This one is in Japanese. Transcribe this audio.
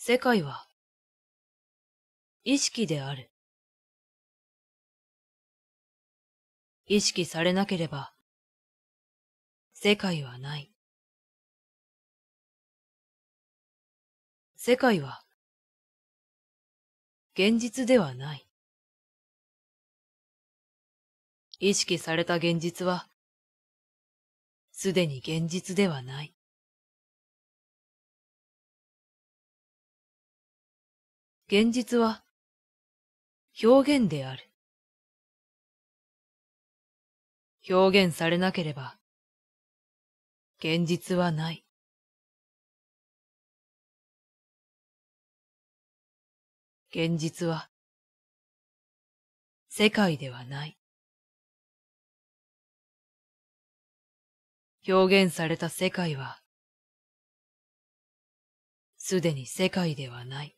世界は意識である。意識されなければ世界はない。世界は現実ではない。意識された現実はすでに現実ではない。現実は表現である。表現されなければ現実はない。現実は世界ではない。表現された世界はすでに世界ではない。